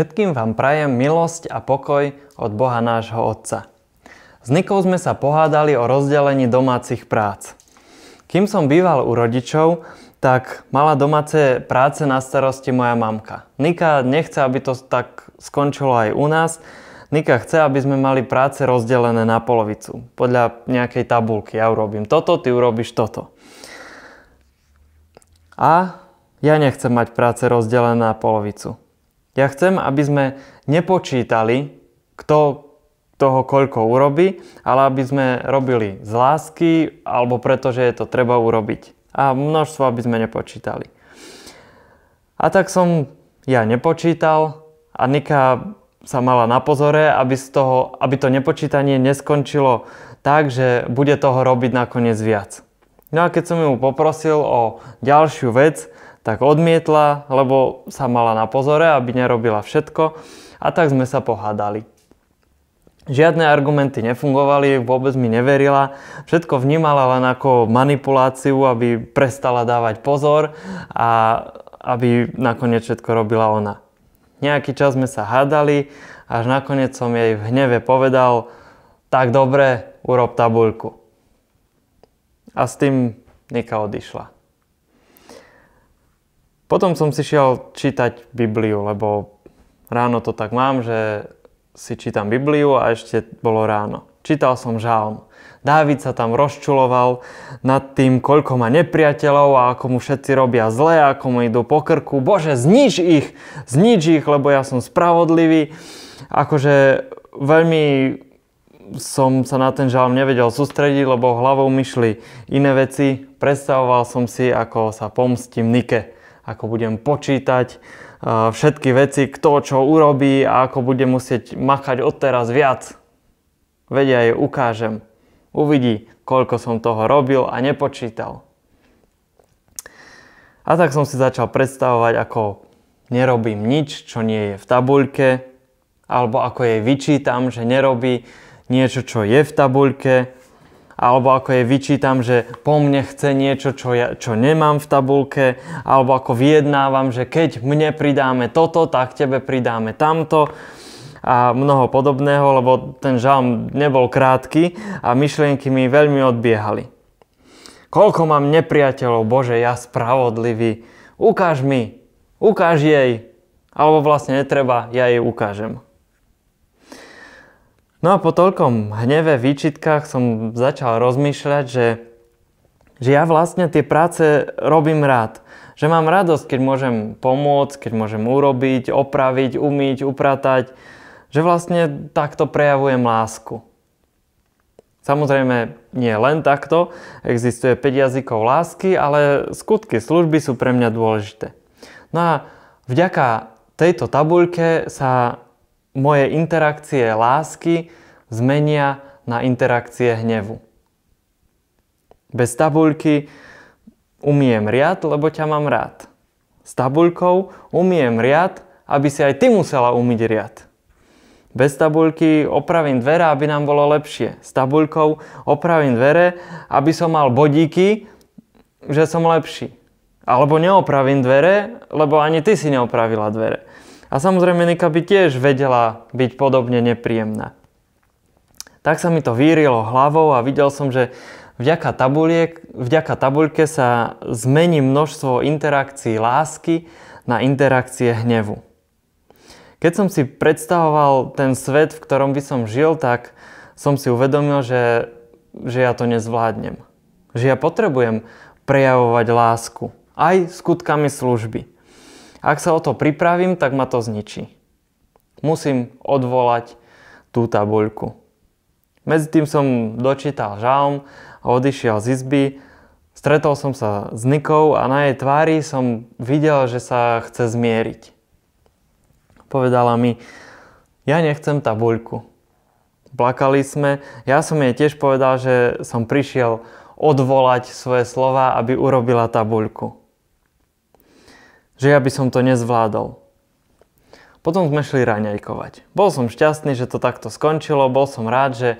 Všetkým vám prajem milosť a pokoj od Boha nášho Otca. S Nikou sme sa pohádali o rozdelení domácich prác. Kým som býval u rodičov, tak mala domáce práce na starosti moja mamka. Nika nechce, aby to tak skončilo aj u nás. Nika chce, aby sme mali práce rozdelené na polovicu. Podľa nejakej tabulky. Ja urobím toto, ty urobíš toto. A ja nechcem mať práce rozdelené na polovicu. Ja chcem, aby sme nepočítali, kto toho koľko urobí, ale aby sme robili z lásky alebo pretože je to treba urobiť. A množstvo, aby sme nepočítali. A tak som ja nepočítal a Nika sa mala na pozore, aby, z toho, aby to nepočítanie neskončilo tak, že bude toho robiť nakoniec viac. No a keď som ju poprosil o ďalšiu vec, tak odmietla, lebo sa mala na pozore, aby nerobila všetko a tak sme sa pohádali. Žiadne argumenty nefungovali, vôbec mi neverila, všetko vnímala len ako manipuláciu, aby prestala dávať pozor a aby nakoniec všetko robila ona. Nejaký čas sme sa hádali, až nakoniec som jej v hneve povedal, tak dobre, urob tabuľku. A s tým Nika odišla. Potom som si šiel čítať Bibliu, lebo ráno to tak mám, že si čítam Bibliu a ešte bolo ráno. Čítal som žalm. Dávid sa tam rozčuloval nad tým, koľko má nepriateľov a ako mu všetci robia zle, ako mu idú po krku. Bože, znič ich! Znič ich, lebo ja som spravodlivý. Akože veľmi som sa na ten žalm nevedel sústrediť, lebo hlavou myšli iné veci. Predstavoval som si, ako sa pomstím Nike ako budem počítať eh, všetky veci, kto čo urobí a ako budem musieť machať odteraz viac. Vedia je, ukážem. Uvidí, koľko som toho robil a nepočítal. A tak som si začal predstavovať, ako nerobím nič, čo nie je v tabuľke, alebo ako jej vyčítam, že nerobí niečo, čo je v tabuľke, alebo ako jej vyčítam, že po mne chce niečo, čo, ja, čo nemám v tabulke, alebo ako vyjednávam, že keď mne pridáme toto, tak tebe pridáme tamto a mnoho podobného, lebo ten žalm nebol krátky a myšlienky mi veľmi odbiehali. Koľko mám nepriateľov, Bože, ja spravodlivý. Ukáž mi, ukáž jej. Alebo vlastne netreba, ja jej ukážem. No a po toľkom hneve, výčitkách som začal rozmýšľať, že, že ja vlastne tie práce robím rád. Že mám radosť, keď môžem pomôcť, keď môžem urobiť, opraviť, umyť, upratať. Že vlastne takto prejavujem lásku. Samozrejme, nie len takto, existuje 5 jazykov lásky, ale skutky služby sú pre mňa dôležité. No a vďaka tejto tabuľke sa moje interakcie lásky zmenia na interakcie hnevu. Bez tabuľky umiem riad, lebo ťa mám rád. S tabuľkou umiem riad, aby si aj ty musela umyť riad. Bez tabuľky opravím dvere, aby nám bolo lepšie. S tabuľkou opravím dvere, aby som mal bodíky, že som lepší. Alebo neopravím dvere, lebo ani ty si neopravila dvere. A samozrejme Nika by tiež vedela byť podobne nepríjemná. Tak sa mi to vyrilo hlavou a videl som, že vďaka, tabuliek, vďaka tabuľke sa zmení množstvo interakcií lásky na interakcie hnevu. Keď som si predstavoval ten svet, v ktorom by som žil, tak som si uvedomil, že, že ja to nezvládnem. Že ja potrebujem prejavovať lásku aj skutkami služby ak sa o to pripravím, tak ma to zničí. Musím odvolať tú tabuľku. Medzi tým som dočítal žalm a odišiel z izby. Stretol som sa s Nikou a na jej tvári som videl, že sa chce zmieriť. Povedala mi, ja nechcem tabuľku. Plakali sme, ja som jej tiež povedal, že som prišiel odvolať svoje slova, aby urobila tabuľku že ja by som to nezvládol. Potom sme šli raňajkovať. Bol som šťastný, že to takto skončilo, bol som rád, že,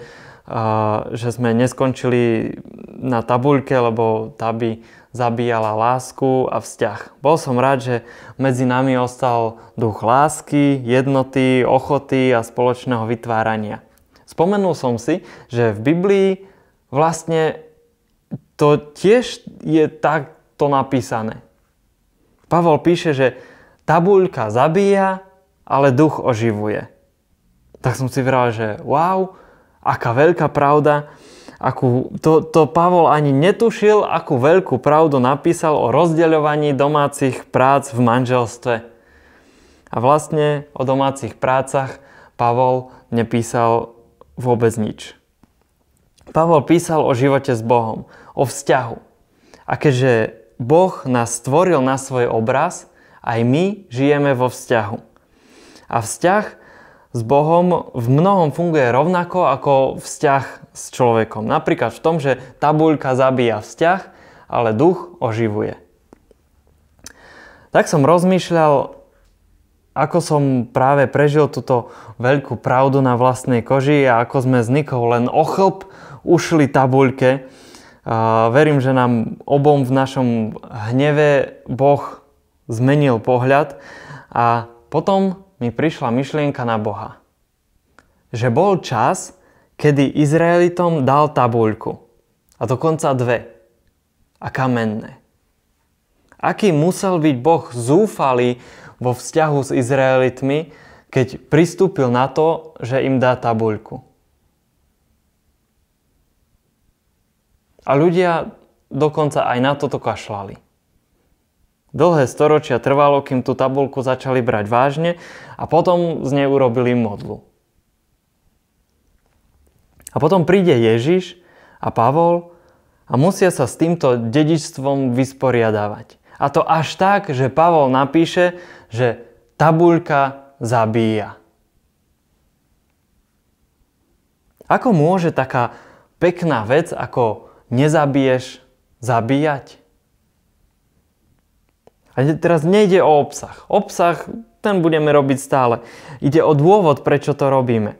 uh, že sme neskončili na tabuľke, lebo tá by zabíjala lásku a vzťah. Bol som rád, že medzi nami ostal duch lásky, jednoty, ochoty a spoločného vytvárania. Spomenul som si, že v Biblii vlastne to tiež je takto napísané. Pavol píše, že tabuľka zabíja, ale duch oživuje. Tak som si vral, že wow, aká veľká pravda, akú, to, to Pavol ani netušil, akú veľkú pravdu napísal o rozdeľovaní domácich prác v manželstve. A vlastne o domácich prácach Pavol nepísal vôbec nič. Pavol písal o živote s Bohom, o vzťahu. A keďže Boh nás stvoril na svoj obraz, aj my žijeme vo vzťahu. A vzťah s Bohom v mnohom funguje rovnako ako vzťah s človekom. Napríklad v tom, že tabuľka zabíja vzťah, ale duch oživuje. Tak som rozmýšľal, ako som práve prežil túto veľkú pravdu na vlastnej koži a ako sme s Nikou len ochlb ušli tabuľke verím, že nám obom v našom hneve Boh zmenil pohľad a potom mi prišla myšlienka na Boha. Že bol čas, kedy Izraelitom dal tabuľku. A dokonca dve. A kamenné. Aký musel byť Boh zúfalý vo vzťahu s Izraelitmi, keď pristúpil na to, že im dá tabuľku. A ľudia dokonca aj na toto kašľali. Dlhé storočia trvalo, kým tú tabulku začali brať vážne a potom z nej urobili modlu. A potom príde Ježiš a Pavol a musia sa s týmto dedičstvom vysporiadavať, A to až tak, že Pavol napíše, že tabuľka zabíja. Ako môže taká pekná vec ako nezabiješ zabíjať? A teraz nejde o obsah. Obsah, ten budeme robiť stále. Ide o dôvod, prečo to robíme.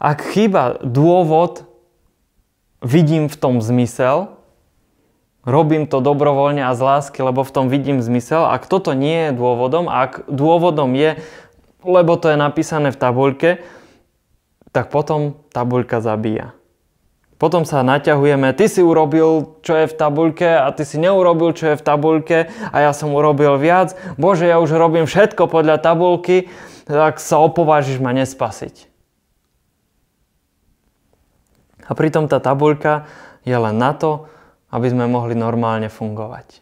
Ak chýba dôvod, vidím v tom zmysel, robím to dobrovoľne a z lásky, lebo v tom vidím zmysel. Ak toto nie je dôvodom, ak dôvodom je, lebo to je napísané v tabuľke, tak potom tabuľka zabíja. Potom sa naťahujeme, ty si urobil, čo je v tabuľke a ty si neurobil, čo je v tabuľke a ja som urobil viac. Bože, ja už robím všetko podľa tabulky, tak sa opovážiš ma nespasiť. A pritom tá tabuľka je len na to, aby sme mohli normálne fungovať.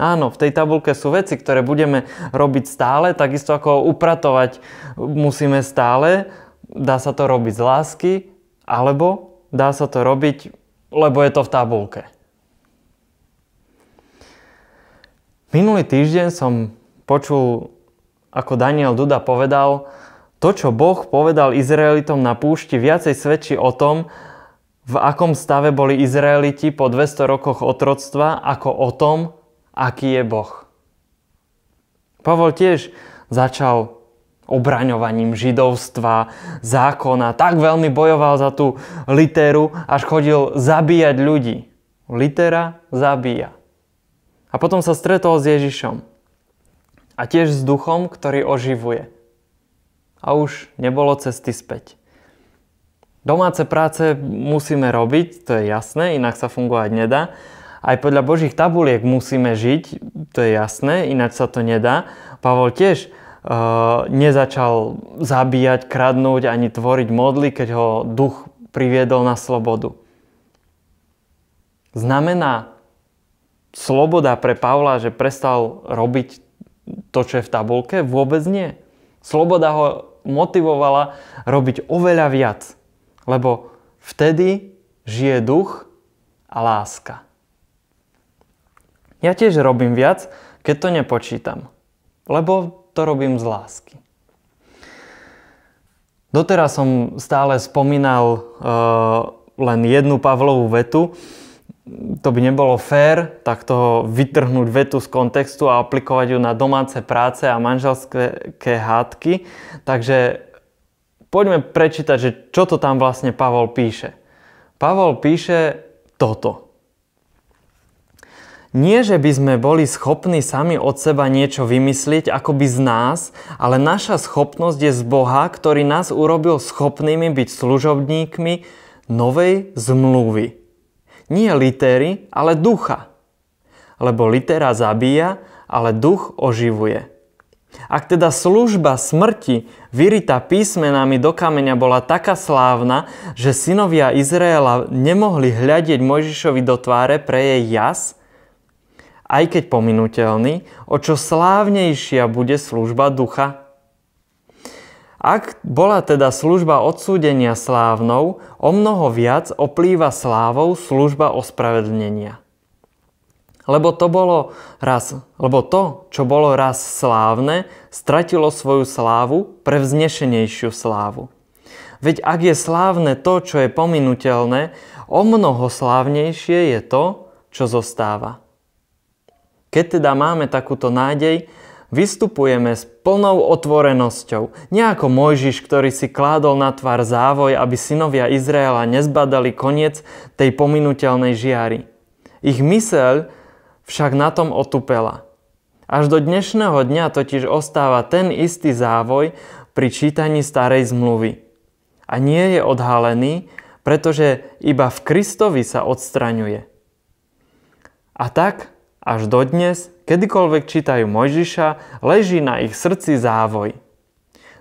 Áno, v tej tabulke sú veci, ktoré budeme robiť stále, takisto ako upratovať musíme stále, dá sa to robiť z lásky, alebo Dá sa to robiť, lebo je to v tabulke. Minulý týždeň som počul, ako Daniel Duda povedal, to, čo Boh povedal Izraelitom na púšti, viacej svedčí o tom, v akom stave boli Izraeliti po 200 rokoch otroctva, ako o tom, aký je Boh. Pavol tiež začal obraňovaním židovstva, zákona. Tak veľmi bojoval za tú literu, až chodil zabíjať ľudí. Litera zabíja. A potom sa stretol s Ježišom. A tiež s duchom, ktorý oživuje. A už nebolo cesty späť. Domáce práce musíme robiť, to je jasné, inak sa fungovať nedá. Aj podľa Božích tabuliek musíme žiť, to je jasné, inak sa to nedá. Pavol tiež Eh, nezačal zabíjať, kradnúť ani tvoriť modly, keď ho duch priviedol na slobodu. Znamená sloboda pre Pavla, že prestal robiť to, čo je v tabulke? Vôbec nie. Sloboda ho motivovala robiť oveľa viac, lebo vtedy žije duch a láska. Ja tiež robím viac, keď to nepočítam. Lebo to robím z lásky. Doteraz som stále spomínal e, len jednu Pavlovú vetu. To by nebolo fér takto vytrhnúť vetu z kontextu a aplikovať ju na domáce práce a manželské hádky. Takže poďme prečítať, že čo to tam vlastne Pavol píše. Pavol píše toto. Nie, že by sme boli schopní sami od seba niečo ako by z nás, ale naša schopnosť je z Boha, ktorý nás urobil schopnými byť služobníkmi novej zmluvy. Nie litery, ale ducha. Lebo litera zabíja, ale duch oživuje. Ak teda služba smrti vyritá písmenami do kameňa bola taká slávna, že synovia Izraela nemohli hľadiť Mojžišovi do tváre pre jej jas, aj keď pominuteľný, o čo slávnejšia bude služba ducha. Ak bola teda služba odsúdenia slávnou, o mnoho viac oplýva slávou služba ospravedlnenia. Lebo to, bolo raz, lebo to, čo bolo raz slávne, stratilo svoju slávu pre vznešenejšiu slávu. Veď ak je slávne to, čo je pominuteľné, o mnoho slávnejšie je to, čo zostáva. Keď teda máme takúto nádej, vystupujeme s plnou otvorenosťou. Nie ako Mojžiš, ktorý si kládol na tvár závoj, aby synovia Izraela nezbadali koniec tej pominuteľnej žiary. Ich myseľ však na tom otupela. Až do dnešného dňa totiž ostáva ten istý závoj pri čítaní starej zmluvy. A nie je odhalený, pretože iba v Kristovi sa odstraňuje. A tak až dodnes, kedykoľvek čítajú Mojžiša, leží na ich srdci závoj.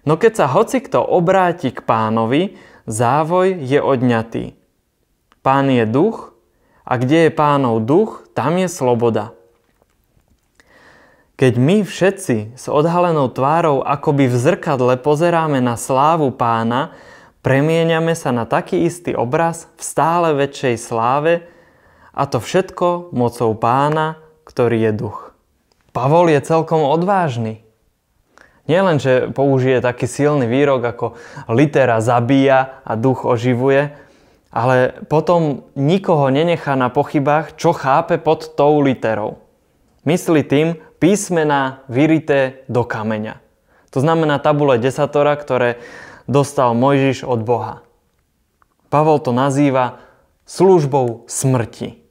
No keď sa hocikto obráti k pánovi, závoj je odňatý. Pán je duch a kde je pánov duch, tam je sloboda. Keď my všetci s odhalenou tvárou akoby v zrkadle pozeráme na slávu pána, premieňame sa na taký istý obraz v stále väčšej sláve a to všetko mocou pána, ktorý je duch. Pavol je celkom odvážny. len, že použije taký silný výrok ako litera zabíja a duch oživuje, ale potom nikoho nenechá na pochybách, čo chápe pod tou literou. Myslí tým písmená vyrité do kameňa. To znamená tabule desatora, ktoré dostal Mojžiš od Boha. Pavol to nazýva službou smrti.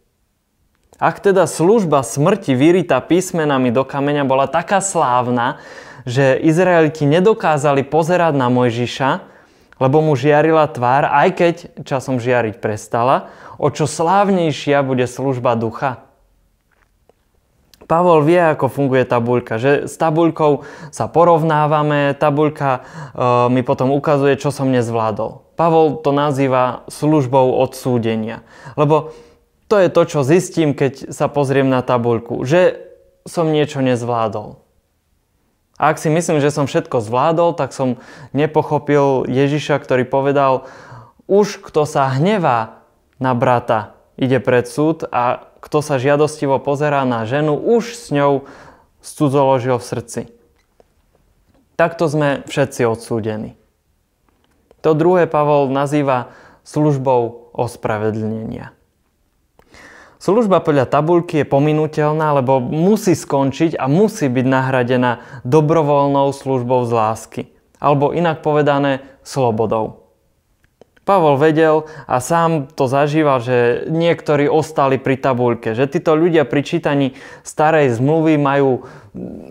Ak teda služba smrti vyrita písmenami do kameňa bola taká slávna, že Izraeliti nedokázali pozerať na Mojžiša, lebo mu žiarila tvár, aj keď časom žiariť prestala, o čo slávnejšia bude služba ducha. Pavol vie, ako funguje tabuľka, že s tabuľkou sa porovnávame, tabuľka e, mi potom ukazuje, čo som nezvládol. Pavol to nazýva službou odsúdenia, lebo to je to, čo zistím, keď sa pozriem na tabuľku, že som niečo nezvládol. A ak si myslím, že som všetko zvládol, tak som nepochopil Ježiša, ktorý povedal, už kto sa hnevá na brata, ide pred súd a kto sa žiadostivo pozerá na ženu, už s ňou cudzoložil v srdci. Takto sme všetci odsúdení. To druhé Pavol nazýva službou ospravedlnenia. Služba podľa tabulky je pominuteľná, lebo musí skončiť a musí byť nahradená dobrovoľnou službou z lásky. Alebo inak povedané, slobodou. Pavol vedel a sám to zažíval, že niektorí ostali pri tabuľke, že títo ľudia pri čítaní starej zmluvy majú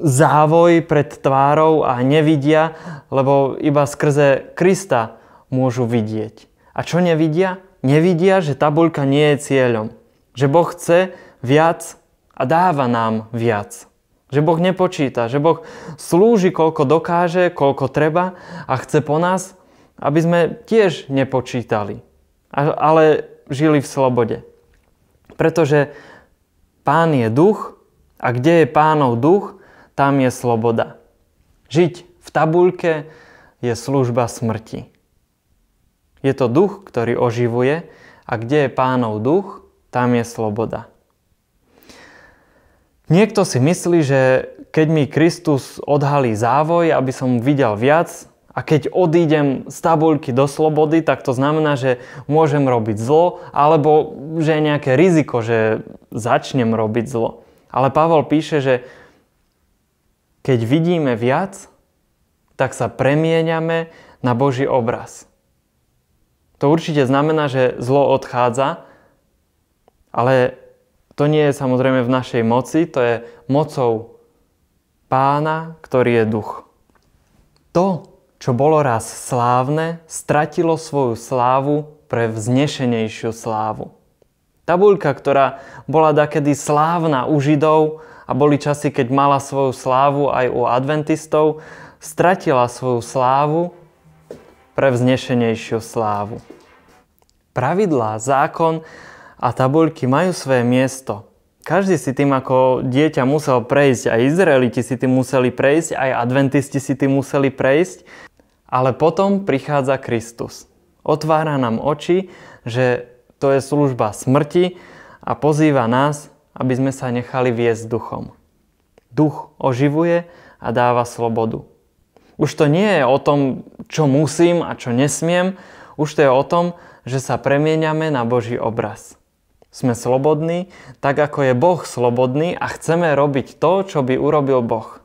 závoj pred tvárou a nevidia, lebo iba skrze Krista môžu vidieť. A čo nevidia? Nevidia, že tabuľka nie je cieľom. Že Boh chce viac a dáva nám viac. Že Boh nepočíta, že Boh slúži, koľko dokáže, koľko treba a chce po nás, aby sme tiež nepočítali, ale žili v slobode. Pretože Pán je duch a kde je Pánov duch, tam je sloboda. Žiť v tabuľke je služba smrti. Je to duch, ktorý oživuje a kde je Pánov duch, tam je sloboda. Niekto si myslí, že keď mi Kristus odhalí závoj, aby som videl viac, a keď odídem z tabuľky do slobody, tak to znamená, že môžem robiť zlo, alebo že je nejaké riziko, že začnem robiť zlo. Ale Pavol píše, že keď vidíme viac, tak sa premieňame na Boží obraz. To určite znamená, že zlo odchádza, ale to nie je samozrejme v našej moci, to je mocou pána, ktorý je duch. To, čo bolo raz slávne, stratilo svoju slávu pre vznešenejšiu slávu. Tabuľka, ktorá bola dakedy slávna u Židov a boli časy, keď mala svoju slávu aj u adventistov, stratila svoju slávu pre vznešenejšiu slávu. Pravidlá, zákon a tabuľky majú svoje miesto. Každý si tým ako dieťa musel prejsť, aj Izraeliti si tým museli prejsť, aj adventisti si tým museli prejsť, ale potom prichádza Kristus. Otvára nám oči, že to je služba smrti a pozýva nás, aby sme sa nechali viesť duchom. Duch oživuje a dáva slobodu. Už to nie je o tom, čo musím a čo nesmiem, už to je o tom, že sa premieňame na Boží obraz. Sme slobodní, tak ako je Boh slobodný a chceme robiť to, čo by urobil Boh.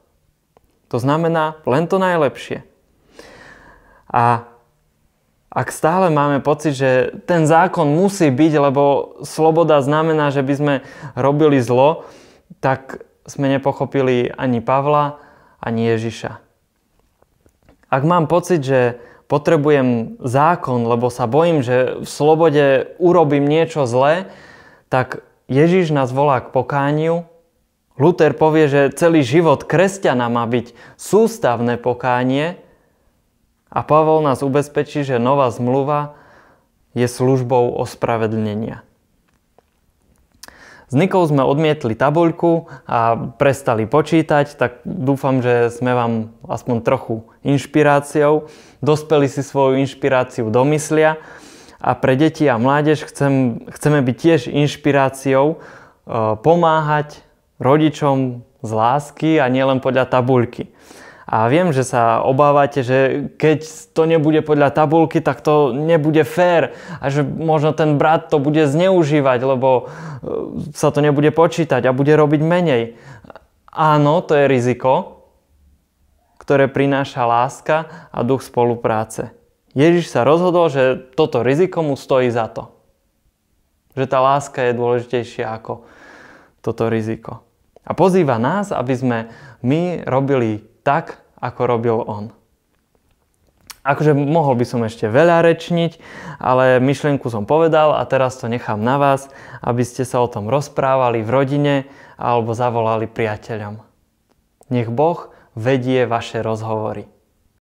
To znamená len to najlepšie. A ak stále máme pocit, že ten zákon musí byť, lebo sloboda znamená, že by sme robili zlo, tak sme nepochopili ani Pavla, ani Ježiša. Ak mám pocit, že potrebujem zákon, lebo sa bojím, že v slobode urobím niečo zlé, tak Ježiš nás volá k pokániu. Luther povie, že celý život kresťana má byť sústavné pokánie a Pavol nás ubezpečí, že nová zmluva je službou ospravedlnenia. S Nikou sme odmietli tabuľku a prestali počítať, tak dúfam, že sme vám aspoň trochu inšpiráciou. Dospeli si svoju inšpiráciu do myslia a pre deti a mládež chcem, chceme byť tiež inšpiráciou, e, pomáhať rodičom z lásky a nielen podľa tabuľky. A viem, že sa obávate, že keď to nebude podľa tabulky, tak to nebude fér a že možno ten brat to bude zneužívať, lebo e, sa to nebude počítať a bude robiť menej. Áno, to je riziko, ktoré prináša láska a duch spolupráce. Ježiš sa rozhodol, že toto riziko mu stojí za to. Že tá láska je dôležitejšia ako toto riziko. A pozýva nás, aby sme my robili tak, ako robil on. Akože mohol by som ešte veľa rečniť, ale myšlienku som povedal a teraz to nechám na vás, aby ste sa o tom rozprávali v rodine alebo zavolali priateľom. Nech Boh vedie vaše rozhovory.